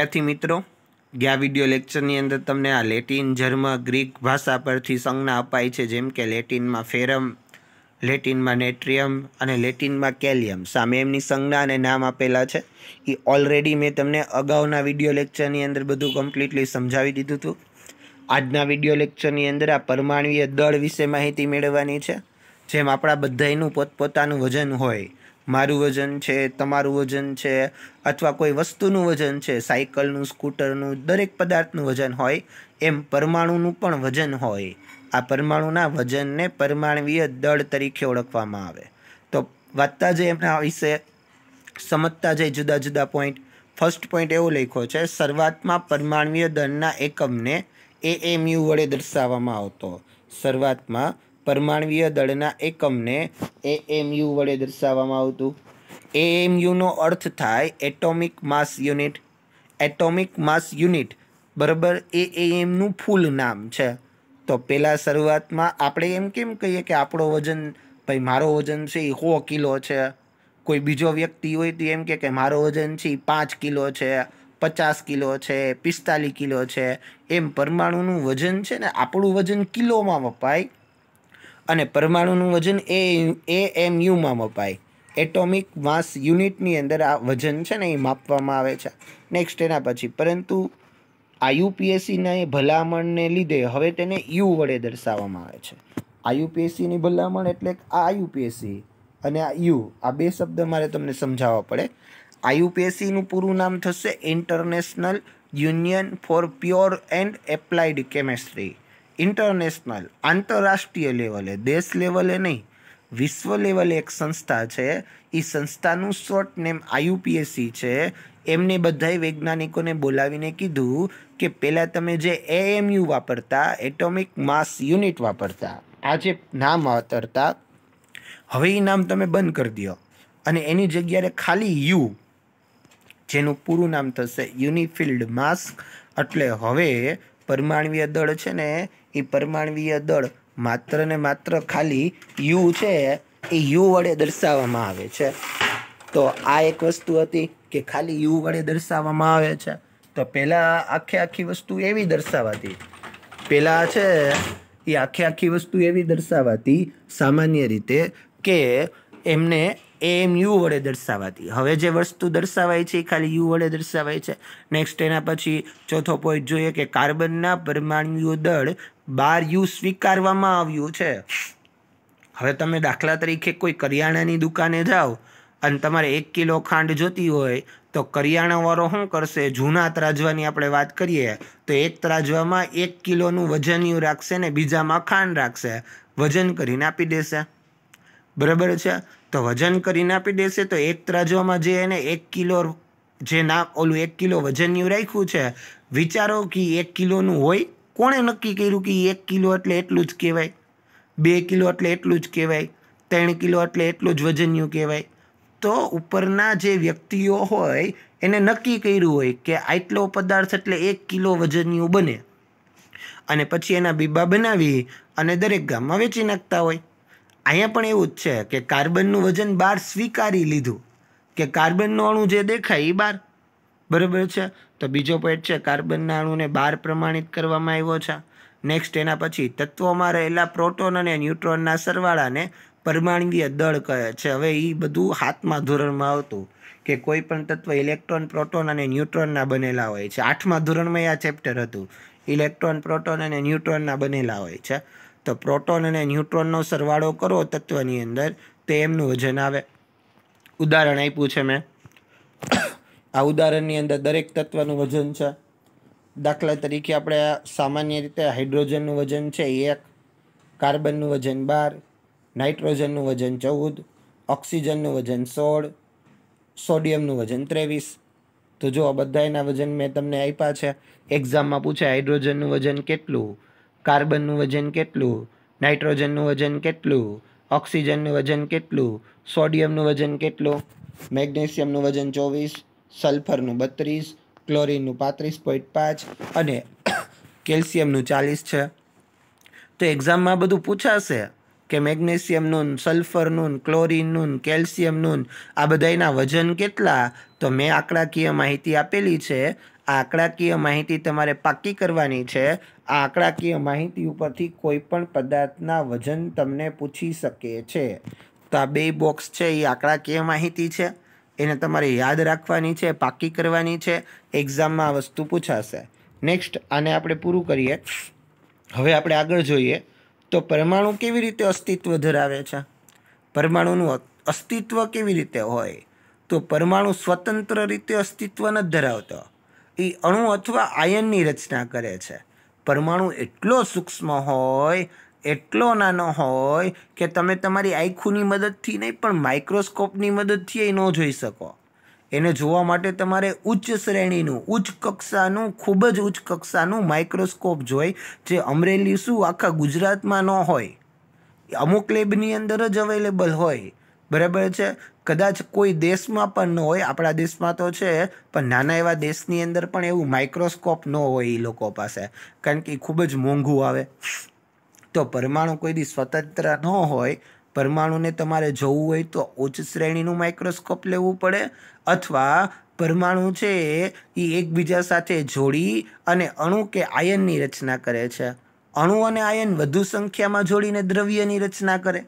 વિદ્યાર્થી મિત્રો ગયા વિડિયો લેક્ચરની અંદર તમને આ લેટિન જર્મ ગ્રીક ભાષા પરથી સંજ્ઞા અપાય છે જેમ કે લેટિનમાં ફેરમ લેટિનમાં નેટ્રિયમ અને લેટિનમાં કેલિયમ સામે એમની સંજ્ઞા અને નામ આપેલા છે એ ઓલરેડી મેં તમને અગાઉના વિડીયો લેક્ચરની અંદર બધું કમ્પ્લીટલી સમજાવી દીધું હતું આજના વિડીયો લેક્ચરની અંદર આ પરમાણવીય દળ વિશે માહિતી મેળવવાની છે જેમ આપણા બધાનું પોતપોતાનું વજન હોય મારું વજન છે તમારું વજન છે અથવા કોઈ વસ્તુનું વજન છે સાયકલનું સ્કૂટરનું દરેક પદાર્થનું વજન હોય એમ પરમાણુનું પણ વજન હોય આ પરમાણુના વજનને પરમાણવીય દળ તરીકે ઓળખવામાં આવે તો વાંચતા જે એમના વિશે સમજતા જે જુદા જુદા પોઈન્ટ ફર્સ્ટ પોઈન્ટ એવો લખ્યો છે શરૂઆતમાં પરમાણવીય દળના એકમને એ એમ યુ વડે દર્શાવવામાં આવતો શરૂઆતમાં પરમાણવીય દળના એકમને એ એમયુ વડે દર્શાવવામાં આવતું એએમયુનો અર્થ થાય atomic mass unit atomic mass unit બરાબર એ એમનું ફૂલ નામ છે તો પહેલાં શરૂઆતમાં આપણે એમ કેમ કહીએ કે આપણો વજન ભાઈ મારો વજન છે એ સો કિલો છે કોઈ બીજો વ્યક્તિ હોય તો એમ કે મારો વજન છે એ પાંચ કિલો છે પચાસ કિલો છે પિસ્તાલીસ કિલો છે એમ પરમાણુનું વજન છે ને આપણું વજન કિલોમાં વપાય અને પરમાણુનું વજન એ એ એમ યુમાં મપાય એટોમિક માસ યુનિટની અંદર આ વજન છે ને એ માપવામાં આવે છે નેક્સ્ટ એના પછી પરંતુ આયુપીએસસીના એ ભલામણને લીધે હવે તેને યુ વડે દર્શાવવામાં આવે છે આયુપીએસસીની ભલામણ એટલે આ આયુપીએસસી અને આ યુ આ બે શબ્દ મારે તમને સમજાવવા પડે આયુપીએસસીનું પૂરું નામ થશે international union for pure and applied chemistry international આંતરરાષ્ટ્રીય લેવલે દેશ લેવલે નહીં વિશ્વ લેવલે એક સંસ્થા છે એ સંસ્થાનું શોર્ટ નેમ આયુપીએસસી છે એમને બધાય વૈજ્ઞાનિકોને બોલાવીને કીધું કે પહેલાં તમે જે એએમયુ વાપરતા એટોમિક માસ યુનિટ વાપરતા આ જે નામ વાપરતા હવે એ નામ તમે બંધ કરી દો અને એની જગ્યાએ ખાલી યુ જેનું પૂરું નામ થશે યુનિફિલ્ડ માસ્ક એટલે હવે પરમાણવીય દળ છે ને એ પરમાણવીય દળ માત્ર ને માત્ર ખાલી યુ છે એ યુ વડે દર્શાવવામાં આવે છે તો આ એક વસ્તુ હતી કે ખાલી યુ વડે દર્શાવવામાં આવે છે તો પહેલાં આખે આખી વસ્તુ એવી દર્શાવાતી પહેલાં છે એ આખે આખી વસ્તુ એવી દર્શાવાતી સામાન્ય રીતે કે એમને એમ યુ વડે દર્શાવાતી હવે જે વસ્તુ દર્શાવાય છે એ ખાલી યુ વડે દર્શાવાય છે નેક્સ્ટ એના પછી ચોથો પોઈન્ટ જોઈએ કે કાર્બનના પરમાણુઓ દળ બાર યુ સ્વીકારવામાં આવ્યું છે હવે તમે દાખલા તરીકે કોઈ કરિયાણાની દુકાને જાઓ અને તમારે એક કિલો ખાંડ જોતી હોય તો કરિયાણાવાળો શું કરશે જૂના ત્રાજવાની આપણે વાત કરીએ તો એક ત્રાજવામાં એક કિલોનું વજનિયું રાખશે ને બીજામાં ખાંડ રાખશે વજન કરીને આપી દેશે બરાબર છે તો વજન કરીને આપી દેશે તો એક ત્રાજવામાં જે એને એક કિલો જે ના ઓલું એક કિલો વજનનું રાખ્યું છે વિચારો કે એક કિલોનું હોય કોણે નક્કી કર્યું કે એક કિલો એટલે એટલું જ કહેવાય બે કિલો એટલે એટલું જ કહેવાય ત્રણ કિલો એટલે એટલું જ વજનનું કહેવાય તો ઉપરના જે વ્યક્તિઓ હોય એને નક્કી કર્યું હોય કે આટલો પદાર્થ એટલે એક કિલો વજનનું બને અને પછી એના બીબા બનાવી અને દરેક ગામમાં વેચી નાખતા હોય અહીંયા પણ એવું જ છે કે કાર્બનનું વજન બાર સ્વીકારી લીધું કે કાર્બનનું અણુ જે દેખાય એ બાર બરાબર છે તો બીજો પોઈન્ટ છે કાર્બનના અણુને બાર પ્રમાણિત કરવામાં આવ્યો છે નેક્સ્ટ એના પછી તત્વોમાં રહેલા પ્રોટોન અને ન્યુટ્રોનના સરવાળાને પરમાણવીય દળ કહે છે હવે એ બધું હાથમાં ધોરણમાં આવતું કે કોઈ પણ તત્વ ઇલેક્ટ્રોન પ્રોટોન અને ન્યુટ્રોનના બનેલા હોય છે આઠમા ધોરણમાં એ આ ચેપ્ટર હતું ઇલેક્ટ્રોન પ્રોટોન અને ન્યુટ્રોનના બનેલા હોય છે તો પ્રોટોન અને ન્યુટ્રોનનો સરવાળો કરો તત્વની અંદર તો એમનું વજન આવે ઉદાહરણ આપ્યું છે મેં આ ઉદાહરણની અંદર દરેક તત્વનું વજન છે દાખલા તરીકે આપણે સામાન્ય રીતે હાઇડ્રોજનનું વજન છે એક કાર્બનનું વજન બાર નાઇટ્રોજનનું વજન ચૌદ ઓક્સિજનનું વજન સોળ સોડિયમનું વજન ત્રેવીસ તો જો આ બધાના વજન મેં તમને આપ્યા છે એક્ઝામમાં પૂછે હાઇડ્રોજનનું વજન કેટલું કાર્બનનું વજન કેટલું નાઇટ્રોજનનું વજન કેટલું ઓક્સિજનનું વજન કેટલું સોડિયમનું વજન કેટલું મેગ્નેશિયમનું વજન ચોવીસ સલ્ફરનું બત્રીસ ક્લોરિનનું પાંત્રીસ પોઈન્ટ પાંચ અને કેલ્શિયમનું ચાલીસ છે તો એક્ઝામમાં બધું પૂછાશે કે મેગ્નેશિયમનું સલ્ફરનું ક્લોરિનનું કેલ્શિયમનું આ બધાના વજન કેટલા તો મેં આંકડાકીય માહિતી આપેલી છે આંકડાકીય માહિતી તમારે પાક્કી કરવાની છે આ આંકડાકીય માહિતી ઉપરથી કોઈ પણ પદાર્થના વજન તમને પૂછી શકે છે તો આ બે બોક્સ છે એ આંકડાકીય માહિતી છે એને તમારે યાદ રાખવાની છે પાક્કી કરવાની છે એક્ઝામમાં આ વસ્તુ પૂછાશે નેક્સ્ટ આને આપણે પૂરું કરીએ હવે આપણે આગળ જોઈએ તો પરમાણુ કેવી રીતે અસ્તિત્વ ધરાવે છે પરમાણુનું અસ્તિત્વ કેવી રીતે હોય તો પરમાણુ સ્વતંત્ર રીતે અસ્તિત્વ નથી ધરાવતો એ અણુ અથવા આયનની રચના કરે છે પરમાણુ એટલો સૂક્ષ્મ હોય એટલો નાનો હોય કે તમે તમારી આંખોની મદદથી નહીં પણ માઇક્રોસ્કોપની મદદથી એ ન જોઈ શકો એને જોવા માટે તમારે ઉચ્ચ શ્રેણીનું ઉચ્ચ કક્ષાનું ખૂબ જ ઉચ્ચ કક્ષાનું માઇક્રોસ્કોપ જોઈ જે અમરેલી શું આખા ગુજરાતમાં ન હોય અમુક લેબની અંદર જ અવેલેબલ હોય બરાબર છે કદાચ કોઈ દેશમાં પણ ન હોય આપણા દેશમાં તો છે પણ નાના એવા દેશની અંદર પણ એવું માઇક્રોસ્કોપ ન હોય એ લોકો પાસે કારણ કે એ ખૂબ જ મોંઘું આવે તો પરમાણુ કોઈ દી સ્વતંત્ર ન હોય પરમાણુને તમારે જોવું હોય તો ઉચ્ચ શ્રેણીનું માઇક્રોસ્કોપ લેવું પડે અથવા પરમાણુ છે એ એકબીજા સાથે જોડી અને અણુ કે આયનની રચના કરે છે અણુ અને આયન વધુ સંખ્યામાં જોડીને દ્રવ્યની રચના કરે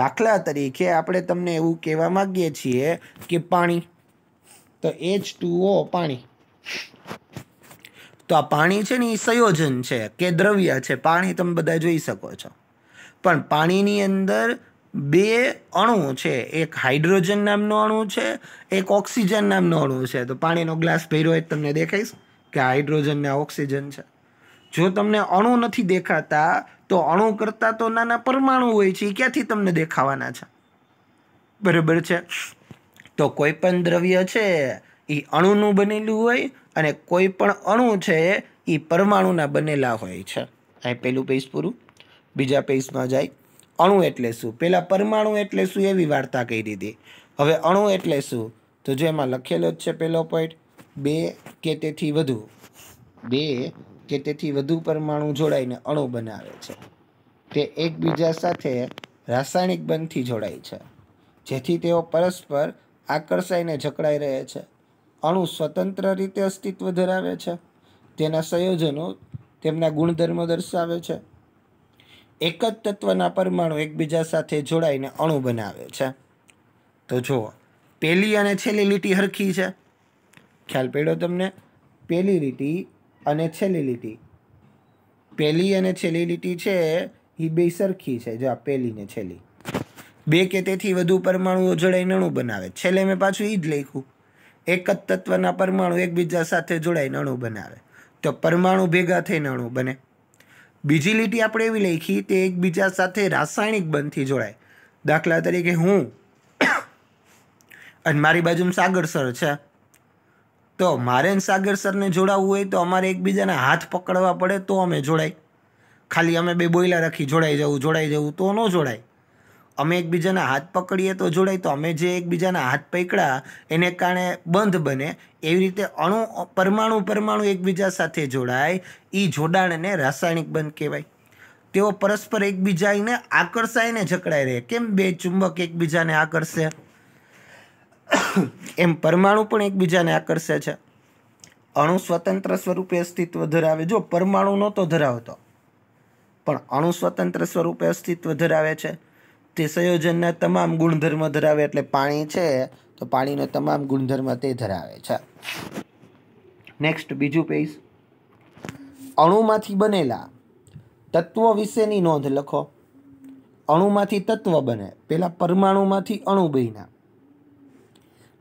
દાખલા તરીકે આપણે તમને એવું કહેવા માગીએ છીએ કે પાણી તો એચ ઓ પાણી તો આ પાણી છે ને એ સંયોજન છે કે દ્રવ્ય છે પાણી તમે બધા જોઈ શકો છો પણ પાણીની અંદર બે અણુ છે એક હાઇડ્રોજન નામનો અણુ છે એક ઓક્સિજન નામનો અણુ છે તો પાણીનો ગ્લાસ ભર્યો હોય તમને દેખાઈશ કે હાઇડ્રોજન ને ઓક્સિજન છે જો તમને અણુ નથી દેખાતા તો અણુ કરતાં તો નાના પરમાણુ હોય છે એ ક્યાંથી તમને દેખાવાના છે બરાબર છે તો કોઈ પણ દ્રવ્ય છે એ અણુનું બનેલું હોય અને કોઈ પણ અણુ છે એ પરમાણુના બનેલા હોય છે અહીં પહેલું પેજ પૂરું બીજા પેજમાં જાય અણુ એટલે શું પહેલાં પરમાણુ એટલે શું એવી વાર્તા કહી દીધી હવે અણુ એટલે શું તો જેમાં લખેલો જ છે પહેલો પોઈન્ટ બે કે તેથી વધુ બે કે તેથી વધુ પરમાણુ જોડાઈને અણુ બનાવે છે તે એકબીજા સાથે રાસાયણિક બંધથી જોડાય છે જેથી તેઓ પરસ્પર આકર્ષાઈને જકડાઈ રહે છે અણુ સ્વતંત્ર રીતે અસ્તિત્વ ધરાવે છે તેના સંયોજનો તેમના ગુણધર્મો દર્શાવે છે એક જ તત્વના પરમાણુ એકબીજા સાથે જોડાઈને અણુ બનાવે છે તો જુઓ પહેલી અને છેલ્લી લીટી હરખી છે ખ્યાલ પડ્યો તમને પહેલી લીટી અને છેલ્લી લીટી પહેલી અને છેલ્લી લીટી છે એ બે સરખી છે જો આ પહેલી ને છેલ્લી બે કે તેથી વધુ પરમાણુઓ જોડાઈ નણું બનાવે છેલ્લે મેં પાછું એ જ લખ્યું એક જ તત્વના પરમાણુ એકબીજા સાથે જોડાઈ નણું બનાવે તો પરમાણુ ભેગા થઈ નણું બને બીજી લીટી આપણે એવી લખી તે એકબીજા સાથે રાસાયણિક બંધથી જોડાય દાખલા તરીકે હું અને મારી બાજુમાં સાગર સર છે તો મારે સાગર સરને જોડાવવું હોય તો અમારે એકબીજાને હાથ પકડવા પડે તો અમે જોડાય ખાલી અમે બે બોયલા રાખી જોડાઈ જવું જોડાઈ જવું તો ન જોડાય અમે એકબીજાના હાથ પકડીએ તો જોડાય તો અમે જે એકબીજાના હાથ પકડ્યા એને કારણે બંધ બને એવી રીતે અણુ પરમાણુ પરમાણુ એકબીજા સાથે જોડાય એ જોડાણને રાસાયણિક બંધ કહેવાય તેઓ પરસ્પર એકબીજાને ને જકડાઈ રહે કેમ બે ચુંબક એકબીજાને આકર્ષે એમ પરમાણુ પણ એકબીજાને આકર્ષે છે અણુ સ્વતંત્ર સ્વરૂપે અસ્તિત્વ ધરાવે જો પરમાણુ નહોતો ધરાવતો પણ અણુ સ્વતંત્ર સ્વરૂપે અસ્તિત્વ ધરાવે છે તે સંયોજનના તમામ ગુણધર્મ ધરાવે એટલે પાણી છે તો પાણીનો તમામ ગુણધર્મ તે ધરાવે છે નેક્સ્ટ બીજું પેજ અણુમાંથી બનેલા તત્વો વિશેની નોંધ લખો અણુમાંથી તત્વ બને પહેલાં પરમાણુમાંથી અણુ બન્યા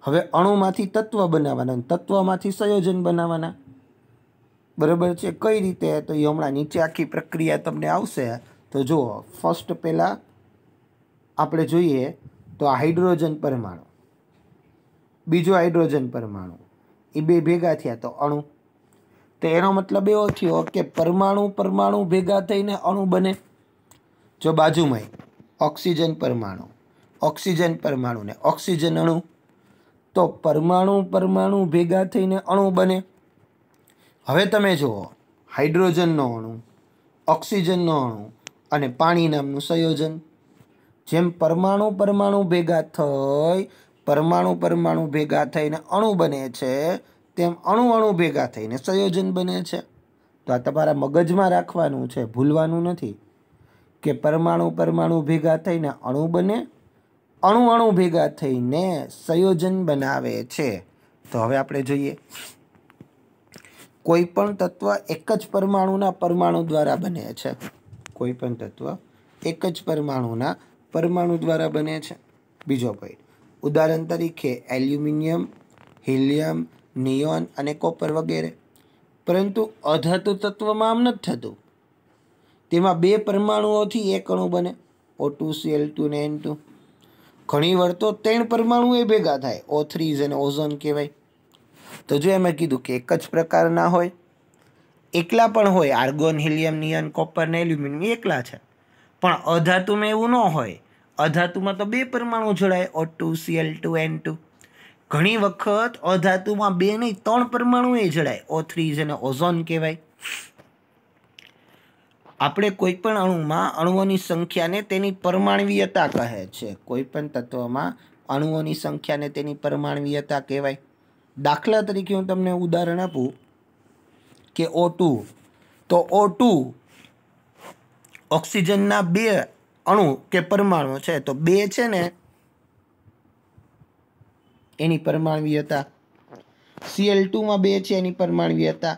હવે અણુમાંથી તત્વ બનાવવાના તત્વમાંથી સંયોજન બનાવવાના બરાબર છે કઈ રીતે તો એ હમણાં નીચે આખી પ્રક્રિયા તમને આવશે તો જુઓ ફર્સ્ટ પહેલાં આપણે જોઈએ તો આ હાઇડ્રોજન પરમાણુ બીજો હાઇડ્રોજન પરમાણુ એ બે ભેગા થયા તો અણુ તો એનો મતલબ એવો થયો કે પરમાણુ પરમાણુ ભેગા થઈને અણુ બને જો બાજુમાં ઓક્સિજન પરમાણુ ઓક્સિજન પરમાણુને ઓક્સિજન અણુ તો પરમાણુ પરમાણુ ભેગા થઈને અણુ બને હવે તમે જુઓ હાઇડ્રોજનનો અણુ ઓક્સિજનનો અણુ અને પાણી નામનું સંયોજન જેમ પરમાણુ પરમાણુ ભેગા થઈ પરમાણુ પરમાણુ ભેગા થઈને અણુ બને છે તેમ અણુ અણુ ભેગા થઈને સંયોજન બને છે તો આ તમારા મગજમાં રાખવાનું છે ભૂલવાનું નથી કે પરમાણુ પરમાણુ ભેગા થઈને અણુ બને અણુ અણુ ભેગા થઈને સંયોજન બનાવે છે તો હવે આપણે જોઈએ કોઈ પણ તત્વ એક જ પરમાણુના પરમાણુ દ્વારા બને છે કોઈ પણ તત્વ એક જ પરમાણુના પરમાણુ દ્વારા બને છે બીજો પોઈન્ટ ઉદાહરણ તરીકે એલ્યુમિનિયમ હિલિયમ નિયોન અને કોપર વગેરે પરંતુ અધાતુ તત્વમાં આમ નથી થતું તેમાં બે પરમાણુઓથી એક અણુ બને O two C L two ને એન ટુ ઘણીવાર તો ત્રણ પરમાણુ એ ભેગા થાય ઓ થ્રી જેને ઓઝોન કહેવાય તો જો એમાં કીધું કે એક જ પ્રકારના હોય એકલા પણ હોય આર્ગોન હિલિયમ નિયન કોપર ને એલ્યુમિનિયમ એકલા છે પણ અધાતુમાં એવું ન હોય અધાતુમાં તો બે પરમાણુ જોડાય O two C L two N two ઘણી વખત અધાતુમાં બે નહીં ત્રણ પરમાણુ એ જોડાય ઓ થ્રીઝ જેને ઓઝોન કહેવાય આપણે કોઈપણ અણુમાં અણુઓની સંખ્યાને તેની પરમાણવીયતા કહે છે કોઈપણ તત્વમાં અણુઓની સંખ્યાને તેની પરમાણવીયતા કહેવાય દાખલા તરીકે હું તમને ઉદાહરણ આપું કે ઓ ટુ તો ઓ ટુ ઓક્સિજનના બે અણુ કે પરમાણુ છે તો બે છે ને એની પરમાણવીયતા સીએલ ટુમાં બે છે એની પરમાણવીયતા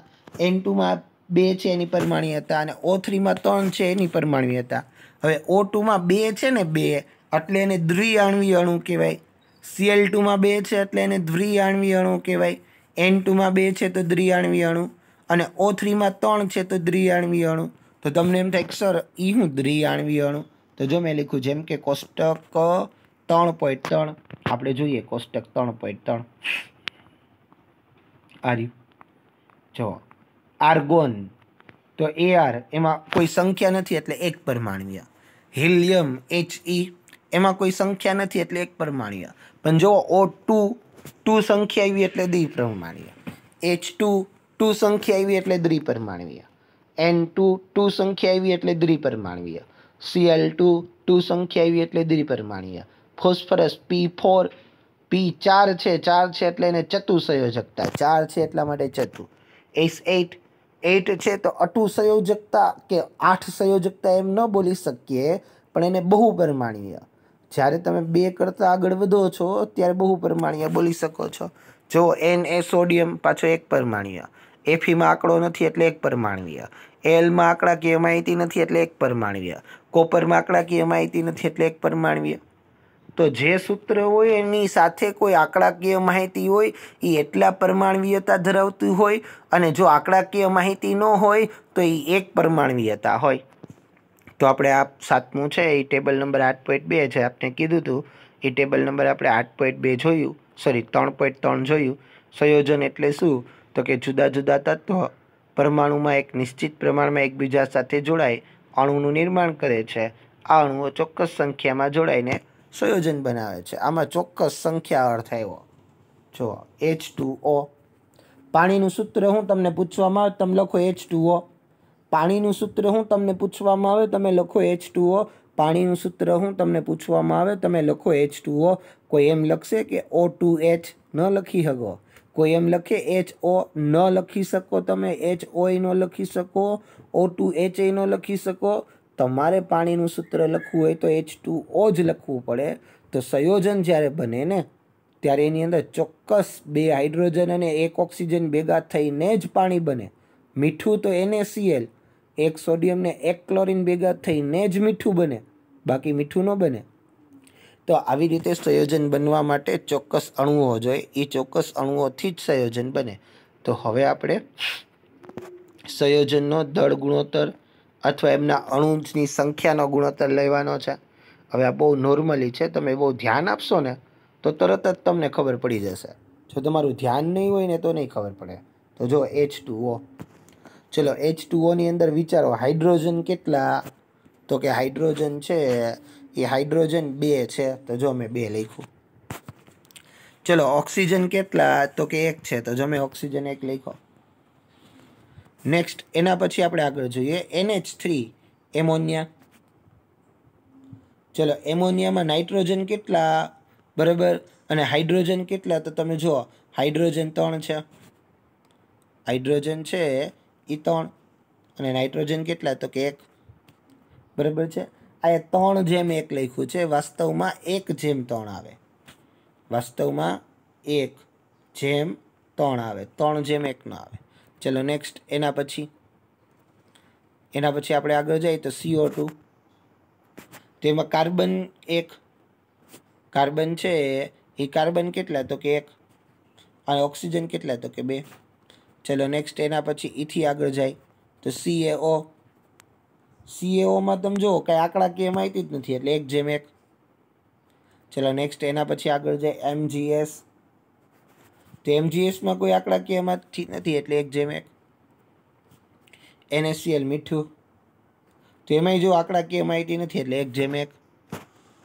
એન ટુમાં બે છે એની પરમાણી હતા અને ઓ થ્રીમાં ત્રણ છે એની પરમાણવી હતા હવે ઓ ટુમાં બે છે ને બે એટલે એને દ્વિઆણવી અણુ કહેવાય સીએલ ટુમાં બે છે એટલે એને દ્વિઆણવી અણુ કહેવાય એન ટુમાં બે છે તો દ્વિઆણવી અણુ અને ઓ થ્રીમાં ત્રણ છે તો દ્વિઆણવી અણુ તો તમને એમ થાય સર એ હું દ્વિઆણવી અણુ તો જો મેં લખ્યું જેમ કે કોષ્ટક ત્રણ પોઈન્ટ ત્રણ આપણે જોઈએ કોષ્ટક ત્રણ પોઈન્ટ ત્રણ આ રહ્યું આર્ગોન તો એઆર એમાં કોઈ સંખ્યા નથી એટલે એક પરમાણ્વીય હિલિયમ એચ ઈ e, એમાં કોઈ સંખ્યા નથી એટલે એક પરમાણ્વીય પણ જો ઓ ટુ ટુ સંખ્યા આવી એટલે દ્વિ દ્વિપરમાણ્વીય એચ ટુ ટુ સંખ્યા આવી એટલે દ્વિપરમાણ્વીય એન ટુ ટુ સંખ્યા આવી એટલે દ્વિપરમાણ્વીય સીએલ ટુ ટુ સંખ્યા આવી એટલે દ્વિ દ્વિપરમાણ્વીય ફોસ્ફરસ પી ફોર પી ચાર છે ચાર છે એટલે એને ચતુ સંયોજકતા ચાર છે એટલા માટે ચતુ એસ એટ એટ છે તો અટુ સંયોજકતા કે આઠ સંયોજકતા એમ ન બોલી શકીએ પણ એને બહુ પરમાણીય જ્યારે તમે બે કરતાં આગળ વધો છો ત્યારે બહુ પરમાણીય બોલી શકો છો જો એન એ સોડિયમ પાછો એક પરમાણીય એફીમાં આંકડો નથી એટલે એક પરમાણવીય એલમાં આંકડાકીય માહિતી નથી એટલે એક પરમાણવીય કોપરમાં આંકડાકીય માહિતી નથી એટલે એક પરમાણવીય તો જે સૂત્ર હોય એની સાથે કોઈ આંકડાકીય માહિતી હોય એ એટલા પરમાણવીયતા ધરાવતી હોય અને જો આંકડાકીય માહિતી ન હોય તો એ એક પરમાણવીયતા હોય તો આપણે આ સાતમું છે એ ટેબલ નંબર આઠ પોઈન્ટ બે છે આપણે કીધું હતું એ ટેબલ નંબર આપણે આઠ પોઈન્ટ બે જોયું સોરી ત્રણ પોઈન્ટ ત્રણ જોયું સંયોજન એટલે શું તો કે જુદા જુદા તત્વો પરમાણુમાં એક નિશ્ચિત પ્રમાણમાં એકબીજા સાથે જોડાય અણુનું નિર્માણ કરે છે આ અણુઓ ચોક્કસ સંખ્યામાં જોડાઈને સંયોજન બનાવે છે આમાં ચોક્કસ સંખ્યા અર્થ આવ્યો જો એચ ટુ ઓ પાણીનું સૂત્ર હું તમને પૂછવામાં આવે તમે લખો એચ ટુ ઓ પાણીનું સૂત્ર હું તમને પૂછવામાં આવે તમે લખો એચ ટુ ઓ પાણીનું સૂત્ર હું તમને પૂછવામાં આવે તમે લખો એચ ટુ ઓ કોઈ એમ લખશે કે ઓ ટુ એચ ન લખી શકો કોઈ એમ લખે એચ ઓ ન લખી શકો તમે એચ ઓ એ ન લખી શકો ઓ ટુ એચ એ ન લખી શકો તમારે પાણીનું સૂત્ર લખવું હોય તો એચ ટુ ઓ જ લખવું પડે તો સંયોજન જ્યારે બને ને ત્યારે એની અંદર ચોક્કસ બે હાઇડ્રોજન અને એક ઓક્સિજન ભેગા થઈને જ પાણી બને મીઠું તો એને સીએલ એક સોડિયમને એક ક્લોરિન ભેગા થઈને જ મીઠું બને બાકી મીઠું ન બને તો આવી રીતે સંયોજન બનવા માટે ચોક્કસ અણુઓ જોઈએ એ ચોક્કસ અણુઓથી જ સંયોજન બને તો હવે આપણે સંયોજનનો દળ ગુણોત્તર અથવા એમના અણુની સંખ્યાનો ગુણોત્તર લેવાનો છે હવે આ બહુ નોર્મલી છે તમે બહુ ધ્યાન આપશો ને તો તરત જ તમને ખબર પડી જશે જો તમારું ધ્યાન નહીં હોય ને તો નહીં ખબર પડે તો જો એચ ટુ ઓ ચલો એચ ટુઓની અંદર વિચારો હાઇડ્રોજન કેટલા તો કે હાઇડ્રોજન છે એ હાઇડ્રોજન બે છે તો જો મેં બે લખ્યું ચલો ઓક્સિજન કેટલા તો કે એક છે તો જો મેં ઓક્સિજન એક લખો નેક્સ્ટ એના પછી આપણે આગળ જોઈએ એનએચ થ્રી એમોનિયા ચલો એમોનિયામાં નાઇટ્રોજન કેટલા બરાબર અને હાઇડ્રોજન કેટલા તો તમે જુઓ હાઇડ્રોજન ત્રણ છે હાઇડ્રોજન છે એ ત્રણ અને નાઇટ્રોજન કેટલા તો કે એક બરાબર છે આ એ ત્રણ જેમ એક લખ્યું છે વાસ્તવમાં એક જેમ ત્રણ આવે વાસ્તવમાં એક જેમ ત્રણ આવે ત્રણ જેમ એક ન આવે ચલો નેક્સ્ટ એના પછી એના પછી આપણે આગળ જઈએ તો સીઓ ટુ તેમાં કાર્બન એક કાર્બન છે એ કાર્બન કેટલા તો કે એક અને ઓક્સિજન કેટલા તો કે બે ચલો નેક્સ્ટ એના પછી ઈથી આગળ જાય તો સીએઓ સીએઓમાં તમે જુઓ કંઈ આંકડા કે માહિતી જ નથી એટલે એક જેમ એક ચલો નેક્સ્ટ એના પછી આગળ જાય એમજીએસ તો એમજીએસમાં કોઈ આંકડાકીય એમાંથી નથી એટલે એક જેમ એક એનએસસીએલ મીઠું તો એમાંય જો આંકડાકીય માહિતી નથી એટલે એક જેમ એક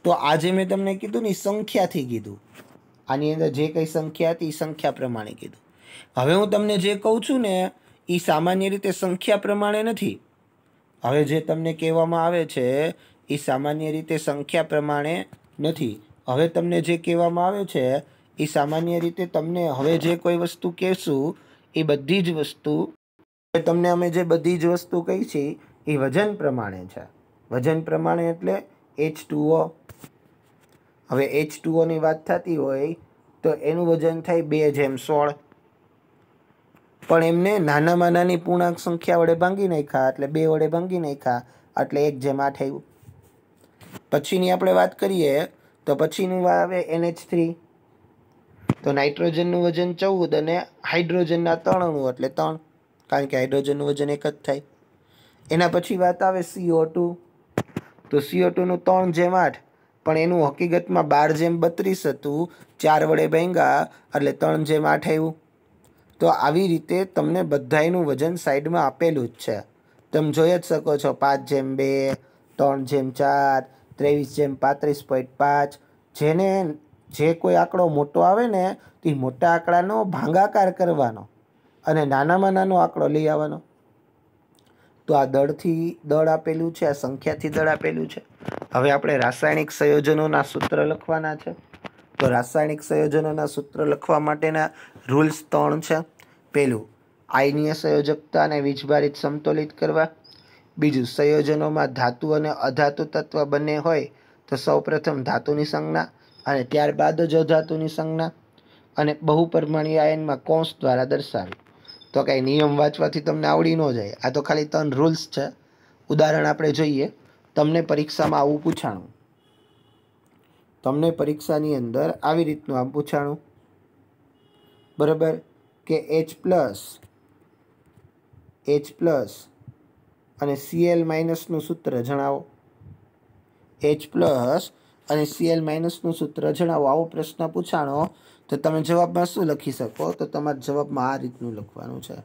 તો આજે મેં તમને કીધું ને સંખ્યાથી કીધું આની અંદર જે કંઈ સંખ્યા હતી એ સંખ્યા પ્રમાણે કીધું હવે હું તમને જે કહું છું ને એ સામાન્ય રીતે સંખ્યા પ્રમાણે નથી હવે જે તમને કહેવામાં આવે છે એ સામાન્ય રીતે સંખ્યા પ્રમાણે નથી હવે તમને જે કહેવામાં આવે છે એ સામાન્ય રીતે તમને હવે જે કોઈ વસ્તુ કહેશું એ બધી જ વસ્તુ તમને અમે જે બધી જ વસ્તુ કહી છે એ વજન પ્રમાણે છે વજન પ્રમાણે એટલે એચ ટુઓ હવે એચ ટુઓની વાત થતી હોય તો એનું વજન થાય બે જેમ સોળ પણ એમને નાનામાં નાની પૂર્ણાંક સંખ્યા વડે ભાંગી નાખ્યા એટલે બે વડે ભાંગી નાખ્યા એટલે એક જેમ આઠ આવ્યું પછીની આપણે વાત કરીએ તો પછીનું આવે એનએચ થ્રી તો નાઇટ્રોજનનું વજન ચૌદ અને હાઇડ્રોજનના ત્રણ અણુ એટલે ત્રણ કારણ કે હાઇડ્રોજનનું વજન એક જ થાય એના પછી વાત આવે સીઓ ટુ તો સીઓ ટુનું ત્રણ જેમ આઠ પણ એનું હકીકતમાં બાર જેમ બત્રીસ હતું ચાર વડે ભેંગા એટલે ત્રણ જેમ આઠ આવ્યું તો આવી રીતે તમને બધાયનું વજન સાઈડમાં આપેલું જ છે તમે જોઈ જ શકો છો પાંચ જેમ બે ત્રણ જેમ ચાર ત્રેવીસ જેમ પાંત્રીસ પોઈન્ટ પાંચ જેને જે કોઈ આંકડો મોટો આવે ને તે મોટા આંકડાનો ભાંગાકાર કરવાનો અને નાનામાં નાનો આંકડો લઈ આવવાનો તો આ દળથી દળ આપેલું છે આ સંખ્યાથી દળ આપેલું છે હવે આપણે રાસાયણિક સંયોજનોના સૂત્ર લખવાના છે તો રાસાયણિક સંયોજનોના સૂત્ર લખવા માટેના રૂલ્સ ત્રણ છે પહેલું આયનીય સંયોજકતા અને વીજભારિત સમતોલિત કરવા બીજું સંયોજનોમાં ધાતુ અને અધાતુ તત્વ બંને હોય તો સૌપ્રથમ ધાતુની સંજ્ઞા અને ત્યારબાદ જ અધાતુની સંજ્ઞા અને બહુપરમાણીય આયનમાં કોંસ દ્વારા દર્શાવી તો કાંઈ નિયમ વાંચવાથી તમને આવડી ન જાય આ તો ખાલી ત્રણ રૂલ્સ છે ઉદાહરણ આપણે જોઈએ તમને પરીક્ષામાં આવું પૂછાણું તમને પરીક્ષાની અંદર આવી રીતનું આમ પૂછાણું બરાબર કે એચ પ્લસ એચ પ્લસ અને સીએલ માઇનસનું સૂત્ર જણાવો એચ પ્લસ અને સીએલ માઇનસનું સૂત્ર જણાવો આવો પ્રશ્ન પૂછાણો તો તમે જવાબમાં શું લખી શકો તો તમારા જવાબમાં આ રીતનું લખવાનું છે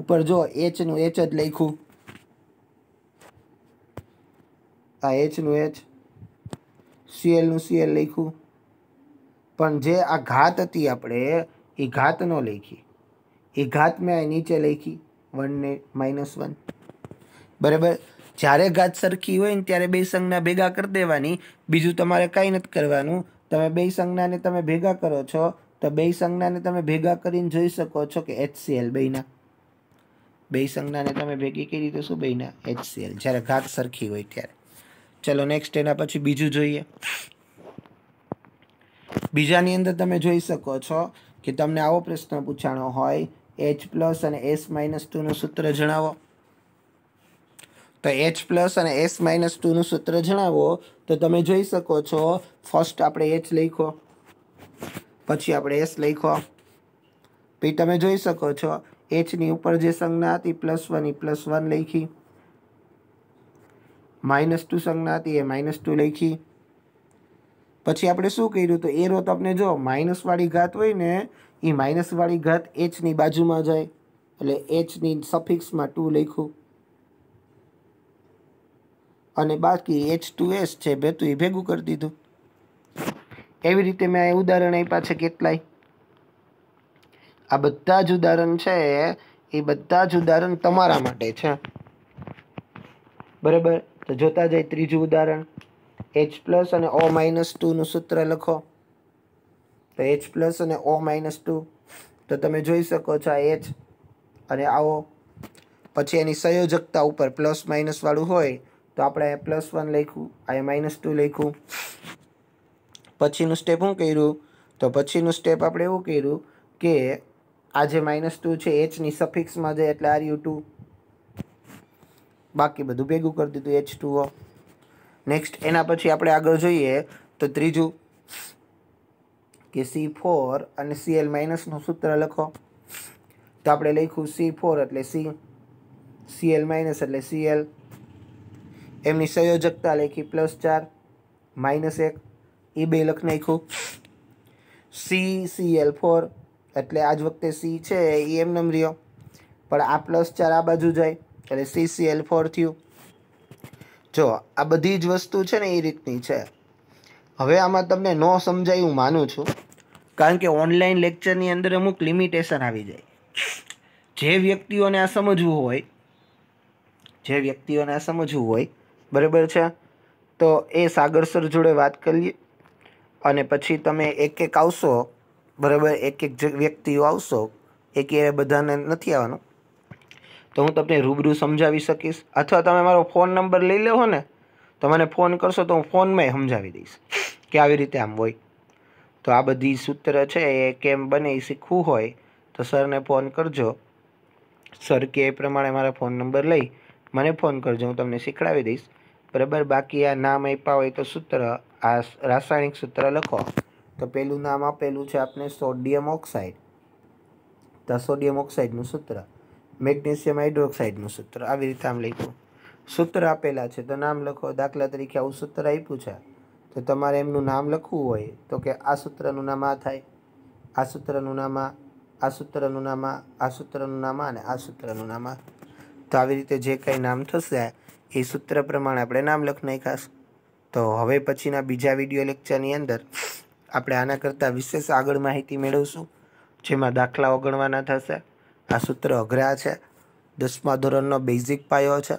ઉપર જો એચનું એચ જ લખ્યું આ એચનું એચ સીએલનું સીએલ લખ્યું પણ જે આ ઘાત હતી આપણે એ ઘાત ન લખી એ ઘાત મેં નીચે લખી વનને માઇનસ વન બરાબર જ્યારે ગાત સરખી હોય ને ત્યારે બે સંજ્ઞા ભેગા કરી દેવાની બીજું તમારે કાંઈ નથી કરવાનું તમે બે સંજ્ઞાને તમે ભેગા કરો છો તો બે સંજ્ઞાને તમે ભેગા કરીને જોઈ શકો છો કે એચસીએલ બેના બે સંજ્ઞાને તમે ભેગી કરી તો શું બેના એચસીએલ જ્યારે ઘાત સરખી હોય ત્યારે ચલો નેક્સ્ટ એના પછી બીજું જોઈએ બીજાની અંદર તમે જોઈ શકો છો કે તમને આવો પ્રશ્ન પૂછાણો હોય એચ પ્લસ અને એસ માઇનસ ટુનું સૂત્ર જણાવો તો એચ પ્લસ અને એસ માઇનસ ટુનું સૂત્ર જણાવો તો તમે જોઈ શકો છો ફર્સ્ટ આપણે એચ લખો પછી આપણે એસ લખો પછી તમે જોઈ શકો છો એચની ઉપર જે સંજ્ઞા હતી પ્લસ વન એ પ્લસ વન લખી માઇનસ ટુ સંજ્ઞા હતી એ માઇનસ ટુ લખી પછી આપણે શું કર્યું તો એરો તો આપણે જો માઇનસવાળી ઘાત હોય ને એ માઇનસવાળી ઘાત એચની બાજુમાં જાય એટલે એચની સફિક્સમાં ટુ લખ્યું અને બાકી એચ ટુ એસ છે ભેતું એ ભેગું કરી દીધું એવી રીતે મેં આ ઉદાહરણ આપ્યા છે કેટલાય આ બધા જ ઉદાહરણ છે એ બધા જ ઉદાહરણ તમારા માટે છે બરાબર તો જોતા જાય ત્રીજું ઉદાહરણ એચ પ્લસ અને ઓ માઇનસ ટુનું સૂત્ર લખો તો એચ પ્લસ અને ઓ માઇનસ ટુ તો તમે જોઈ શકો છો આ એચ અને આવો પછી એની સંયોજકતા ઉપર પ્લસ માઇનસવાળું હોય તો આપણે પ્લસ વન લખ્યું આએ માઇનસ ટુ લખ્યું પછીનું સ્ટેપ શું કર્યું તો પછીનું સ્ટેપ આપણે એવું કર્યું કે આ જે માઇનસ ટુ છે એચની સફિક્સમાં જાય એટલે આર યુ ટુ બાકી બધું ભેગું કરી દીધું એચ ટુ નેક્સ્ટ એના પછી આપણે આગળ જોઈએ તો ત્રીજું કે સી ફોર અને સીએલ માઇનસનું સૂત્ર લખો તો આપણે લખ્યું સી ફોર એટલે સી સીએલ માઇનસ એટલે સીએલ એમની સંયોજકતા લેખી પ્લસ ચાર માઇનસ એક એ બે લખી નાખ્યું સી સી એલ ફોર એટલે આજ વખતે સી છે એ એમ નમ રહ્યો પણ આ પ્લસ ચાર આ બાજુ જાય એટલે સી સી એલ ફોર થયું જો આ બધી જ વસ્તુ છે ને એ રીતની છે હવે આમાં તમને ન સમજાય હું માનું છું કારણ કે ઓનલાઈન લેક્ચરની અંદર અમુક લિમિટેશન આવી જાય જે વ્યક્તિઓને આ સમજવું હોય જે વ્યક્તિઓને આ સમજવું હોય બરાબર છે તો એ સાગર સર જોડે વાત કરીએ અને પછી તમે એક એક આવશો બરાબર એક એક વ્યક્તિઓ આવશો એક એ બધાને નથી આવવાનું તો હું તમને રૂબરૂ સમજાવી શકીશ અથવા તમે મારો ફોન નંબર લઈ લેવો ને તો મને ફોન કરશો તો હું ફોનમાં સમજાવી દઈશ કે આવી રીતે આમ હોય તો આ બધી સૂત્ર છે એ કેમ બને એ શીખવું હોય તો સરને ફોન કરજો સર કે એ પ્રમાણે મારા ફોન નંબર લઈ મને ફોન કરજો હું તમને શીખડાવી દઈશ બરાબર બાકી આ નામ આપ્યા હોય તો સૂત્ર આ રાસાયણિક સૂત્ર લખો તો પહેલું નામ આપેલું છે આપણે સોડિયમ ઓક્સાઇડ તો સોડિયમ ઓક્સાઇડનું સૂત્ર મેગ્નેશિયમ હાઇડ્રોક્સાઇડનું સૂત્ર આવી રીતે આમ લખ્યું સૂત્ર આપેલા છે તો નામ લખો દાખલા તરીકે આવું સૂત્ર આપ્યું છે તો તમારે એમનું નામ લખવું હોય તો કે આ સૂત્રનું નામ આ થાય આ સૂત્રનું નામ આ સૂત્રનું નામ આ સૂત્રનું નામ અને આ સૂત્રનું નામ તો આવી રીતે જે કંઈ નામ થશે એ સૂત્ર પ્રમાણે આપણે નામ લખ નાખાશું તો હવે પછીના બીજા વિડીયો લેક્ચરની અંદર આપણે આના કરતાં વિશેષ આગળ માહિતી મેળવશું જેમાં દાખલાઓ ગણવાના થશે આ સૂત્ર અઘરા છે દસમા ધોરણનો બેઝિક પાયો છે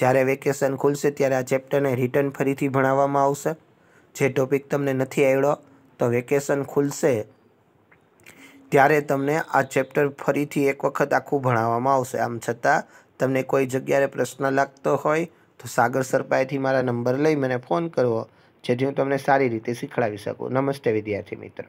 જ્યારે વેકેશન ખુલશે ત્યારે આ ચેપ્ટરને રિટર્ન ફરીથી ભણાવવામાં આવશે જે ટોપિક તમને નથી આવડ્યો તો વેકેશન ખુલશે ત્યારે તમને આ ચેપ્ટર ફરીથી એક વખત આખું ભણાવવામાં આવશે આમ છતાં તમને કોઈ જગ્યાએ પ્રશ્ન લાગતો હોય તો સાગર સર મારા નંબર લઈ મને ફોન કરવો જેથી હું તમને સારી રીતે શીખડાવી શકું નમસ્તે વિદ્યાર્થી મિત્રો